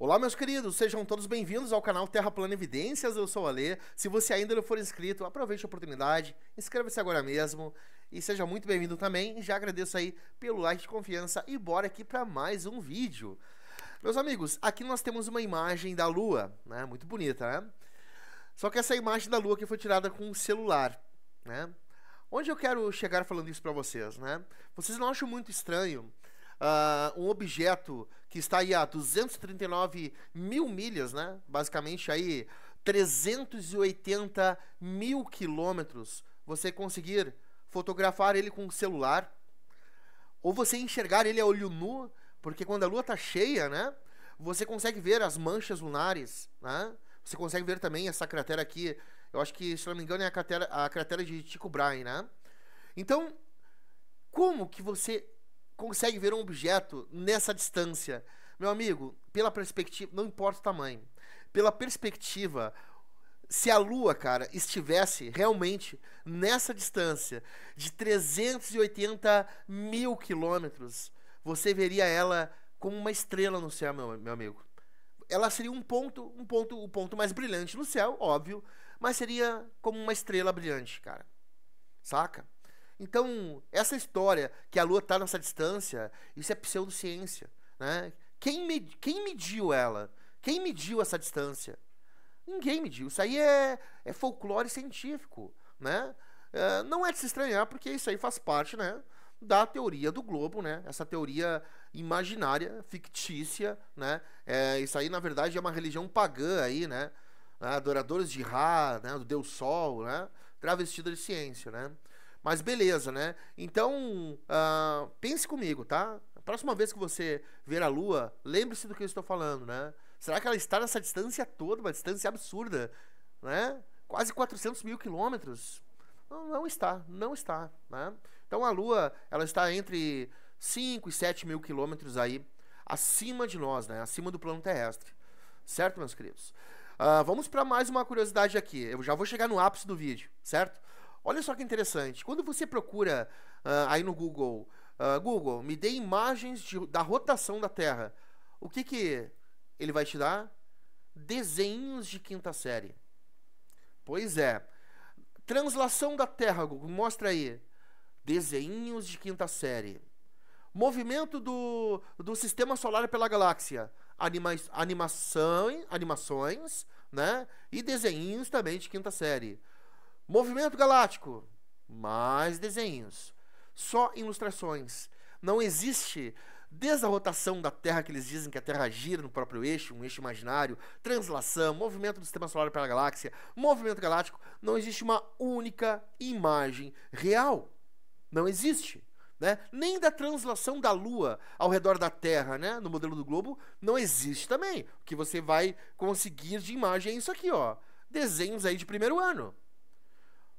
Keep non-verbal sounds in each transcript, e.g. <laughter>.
Olá, meus queridos, sejam todos bem-vindos ao canal Terra Plana Evidências. Eu sou o Alê. Se você ainda não for inscrito, aproveite a oportunidade, inscreva-se agora mesmo e seja muito bem-vindo também. Já agradeço aí pelo like de confiança e bora aqui para mais um vídeo. Meus amigos, aqui nós temos uma imagem da Lua, né? Muito bonita, né? Só que essa imagem da Lua que foi tirada com um celular, né? Onde eu quero chegar falando isso para vocês, né? Vocês não acham muito estranho uh, um objeto que está aí a 239 mil milhas, né? Basicamente aí 380 mil quilômetros. Você conseguir fotografar ele com o celular ou você enxergar ele a olho nu, porque quando a lua está cheia, né? Você consegue ver as manchas lunares, né? Você consegue ver também essa cratera aqui. Eu acho que, se não me engano, é a cratera, a cratera de Tycho Brahe, né? Então, como que você consegue ver um objeto nessa distância. Meu amigo, pela perspectiva, não importa o tamanho, pela perspectiva, se a Lua, cara, estivesse realmente nessa distância de 380 mil quilômetros, você veria ela como uma estrela no céu, meu, meu amigo. Ela seria um ponto, um ponto, o um ponto mais brilhante no céu, óbvio, mas seria como uma estrela brilhante, cara. Saca? Então, essa história que a Lua está nessa distância, isso é pseudociência. Né? Quem, med quem mediu ela? Quem mediu essa distância? Ninguém mediu. Isso aí é, é folclore científico. Né? É, não é de se estranhar, porque isso aí faz parte né, da teoria do globo, né? essa teoria imaginária, fictícia. Né? É, isso aí, na verdade, é uma religião pagã aí, né? adoradores de Ra, né, do Deus Sol, né, travestida de ciência, né? Mas beleza, né? Então, uh, pense comigo, tá? próxima vez que você ver a Lua, lembre-se do que eu estou falando, né? Será que ela está nessa distância toda, uma distância absurda, né? Quase 400 mil quilômetros. Não, não está, não está, né? Então a Lua, ela está entre 5 e 7 mil quilômetros aí acima de nós, né? Acima do plano terrestre. Certo, meus queridos? Uh, vamos para mais uma curiosidade aqui. Eu já vou chegar no ápice do vídeo, certo? Olha só que interessante. Quando você procura uh, aí no Google, uh, Google, me dê imagens de, da rotação da Terra. O que, que ele vai te dar? Desenhos de quinta série. Pois é. Translação da Terra, Google, mostra aí. Desenhos de quinta série. Movimento do, do sistema solar pela galáxia. Anima, animações, animações, né? E desenhos também de quinta série. Movimento Galáctico, mais desenhos. Só ilustrações. Não existe desde a rotação da Terra, que eles dizem que a Terra gira no próprio eixo, um eixo imaginário, translação, movimento do sistema solar para a galáxia, movimento galáctico, não existe uma única imagem real. Não existe. Né? Nem da translação da Lua ao redor da Terra, né? no modelo do globo, não existe também. O que você vai conseguir de imagem é isso aqui, ó. Desenhos aí de primeiro ano.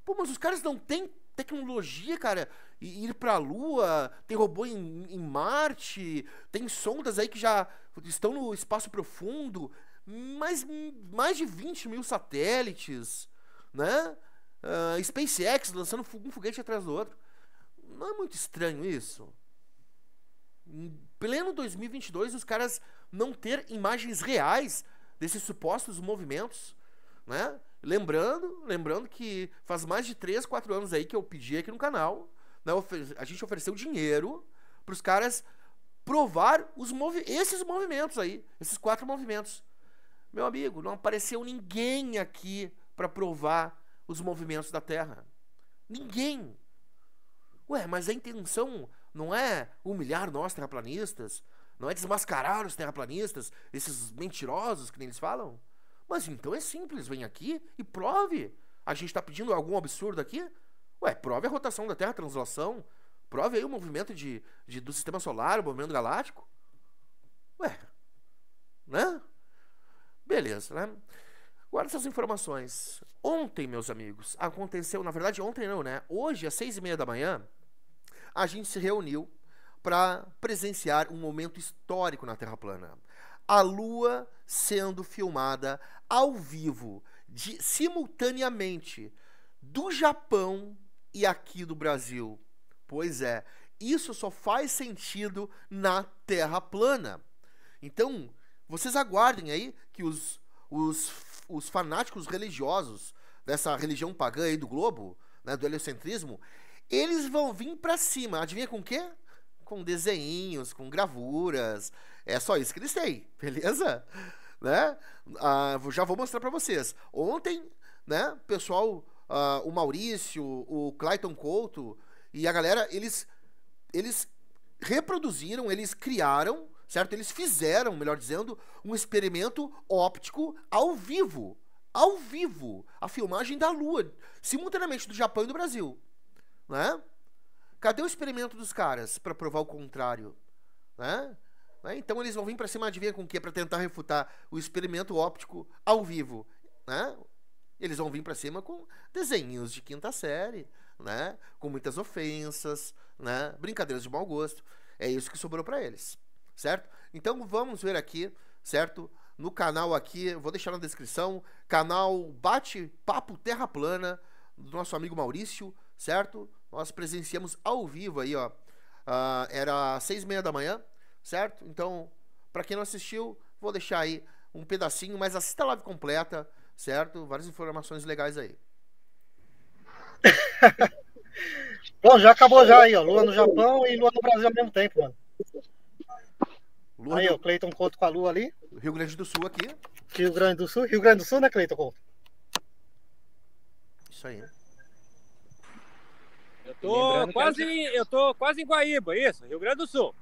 Pô, mas os caras não têm tecnologia, cara, e ir pra Lua, tem robô em, em Marte, tem sondas aí que já estão no espaço profundo, mais, mais de 20 mil satélites, né? Uh, SpaceX lançando um foguete atrás do outro. Não é muito estranho isso? Em pleno 2022, os caras não ter imagens reais desses supostos movimentos, né? Lembrando, lembrando que faz mais de 3, 4 anos aí que eu pedi aqui no canal, né, a gente ofereceu dinheiro para os caras provar os movi esses movimentos aí, esses quatro movimentos. Meu amigo, não apareceu ninguém aqui para provar os movimentos da Terra. Ninguém. Ué, mas a intenção não é humilhar nós terraplanistas, não é desmascarar os terraplanistas, esses mentirosos que nem eles falam? Mas então é simples, vem aqui e prove. A gente está pedindo algum absurdo aqui? Ué, prove a rotação da Terra, a translação. Prove aí o movimento de, de, do sistema solar, o movimento galáctico. Ué, né? Beleza, né? Guarda essas informações. Ontem, meus amigos, aconteceu, na verdade, ontem não, né? Hoje, às seis e meia da manhã, a gente se reuniu para presenciar um momento histórico na Terra plana. A Lua sendo filmada ao vivo, de, simultaneamente, do Japão e aqui do Brasil. Pois é, isso só faz sentido na Terra plana. Então, vocês aguardem aí que os, os, os fanáticos religiosos dessa religião pagã aí do globo, né, do heliocentrismo, eles vão vir para cima. Adivinha com o quê? Com desenhinhos, com gravuras. É só isso que eles têm, <laughs> beleza? né? Ah, já vou mostrar para vocês. Ontem, né, pessoal, ah, o Maurício, o Clayton Couto e a galera, eles eles reproduziram, eles criaram, certo? Eles fizeram, melhor dizendo, um experimento óptico ao vivo, ao vivo, a filmagem da lua simultaneamente do Japão e do Brasil, né? Cadê o experimento dos caras para provar o contrário, né? Né? Então eles vão vir para cima, adivinha com o quê? Para tentar refutar o experimento óptico ao vivo. Né? Eles vão vir para cima com desenhos de quinta série, né? com muitas ofensas, né? brincadeiras de mau gosto. É isso que sobrou para eles, certo? Então vamos ver aqui, certo? No canal aqui, vou deixar na descrição, canal Bate Papo Terra Plana, do nosso amigo Maurício, certo? Nós presenciamos ao vivo aí, ó. Uh, era seis e meia da manhã, certo? Então, para quem não assistiu, vou deixar aí um pedacinho, mas assista a live completa, certo? Várias informações legais aí. <laughs> Bom, já acabou já aí, ó. Lua no Japão e Lua no Brasil ao mesmo tempo, mano. Lua aí, do... o Cleiton Couto com a Lua ali. Rio Grande do Sul aqui. Rio Grande do Sul, Rio Grande do Sul, né, Cleiton Couto? Isso aí. Eu tô quase, eu tô quase em Guaíba, isso, Rio Grande do Sul.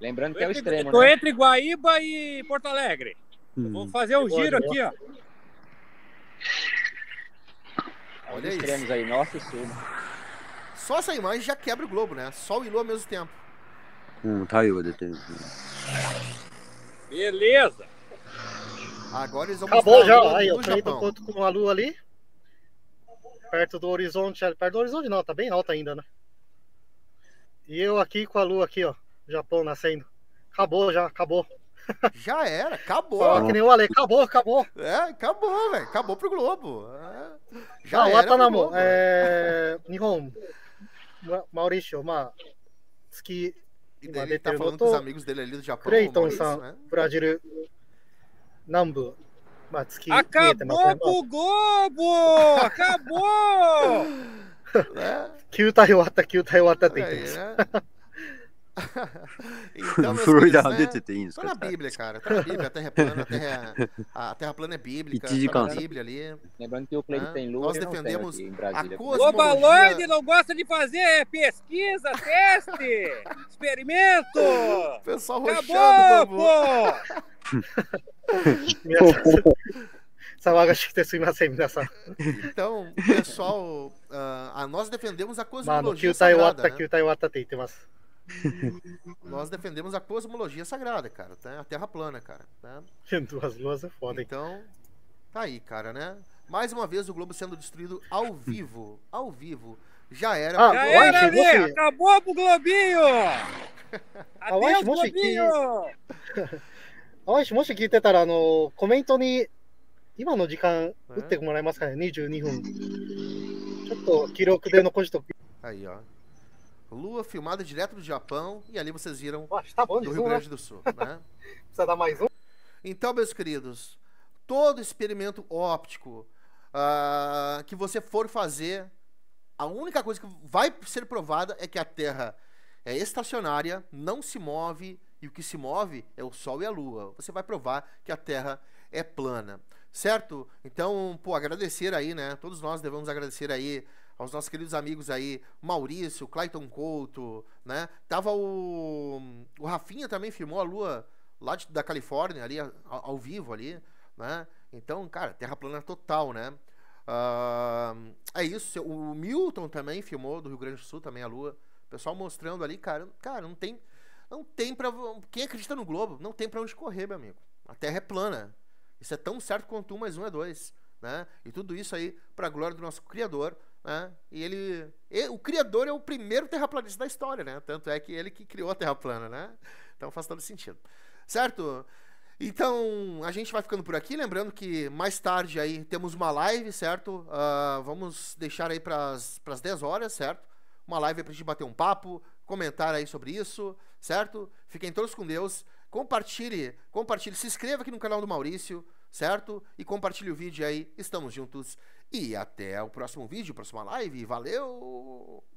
Lembrando que é o extremo, Estou né? entre Guaíba e Porto Alegre. Hum. Vou fazer um giro aqui, ó. Olha isso. extremos aí, norte e sul. Só essa imagem já quebra o globo, né? Sol e lua ao mesmo tempo. Hum, tá aí, detenho. Beleza. Agora eles vão Acabou já. Aí, eu tô indo com a lua ali. Perto do horizonte, perto do horizonte não, tá bem alta ainda, né? E eu aqui com a lua aqui, ó. Japão nascendo. Acabou já, acabou. Já era, acabou. Fala que nem o Ale, acabou, acabou. É, acabou, velho. Acabou pro Globo. É, já ah, era. Tá na mão. É... Nihon, Maurício, ma... Diz que. E daí ele tá falando com os amigos dele ali do Japão. Creiton-san, né? Brasil, Nambu, Acabou pro Globo! Acabou! <laughs> Né? Kill Taiwata, Kill Taiwata tem. <laughs> <laughs> então, Verdade, queridos, né? Tá na Bíblia, cara. Tá na Bíblia, a terra é plana, a terra, é a terra plana é bíblica. Tá na Bíblia ali. Lembrando que o Cleide ah, tem lua. Nós defendemos a cosmologia. O Lorde não gosta de fazer pesquisa, teste, <laughs> experimento. O pessoal roxando, pô. <laughs> Então, pessoal, uh, nós defendemos a cosmologia. まあ、球体終わった、球体終わったって言ってます。<laughs> Nós defendemos a cosmologia sagrada, cara. Tá? A Terra plana, cara. Tá? Duas luas é foda, hein? Então, tá aí, cara, né? Mais uma vez o Globo sendo destruído ao vivo. Ao vivo. Já era. Ah, Já era, White, né? Você... Acabou pro Globinho! <laughs> Adeus, 青石もし聞い青石もし聞いてたら、あの、コメントに今の時間打ってもらえますかね、22分。ちょっと記録で残しとく。はいよ。<laughs> Lua filmada direto do Japão e ali vocês viram Nossa, tá do Rio Grande né? do Sul, né? <laughs> Precisa dar mais um? Então, meus queridos, todo experimento óptico uh, que você for fazer, a única coisa que vai ser provada é que a Terra é estacionária, não se move e o que se move é o Sol e a Lua. Você vai provar que a Terra é plana, certo? Então, pô, agradecer aí, né? Todos nós devemos agradecer aí aos nossos queridos amigos aí, Maurício, Clayton Couto, né? Tava o. O Rafinha também filmou a lua lá de, da Califórnia, ali, ao, ao, vivo ali, né? Então, cara, terra plana total, né? Uh, é isso. O Milton também filmou do Rio Grande do Sul, também a lua. O pessoal mostrando ali, cara, cara, não tem. Não tem pra. Quem acredita no Globo, não tem pra onde correr, meu amigo. A terra é plana. Isso é tão certo quanto um mais um é dois. Né? E tudo isso aí para glória do nosso Criador, né? E ele, ele, o criador é o primeiro terraplanista da história, né? Tanto é que ele que criou a Terra plana, né? Então faz todo sentido. Certo? Então, a gente vai ficando por aqui, lembrando que mais tarde aí temos uma live, certo? Uh, vamos deixar aí para as 10 horas, certo? Uma live para a gente bater um papo, comentar aí sobre isso, certo? Fiquem todos com Deus compartilhe, compartilhe, se inscreva aqui no canal do Maurício, certo? E compartilhe o vídeo aí. Estamos juntos e até o próximo vídeo, próxima live. Valeu!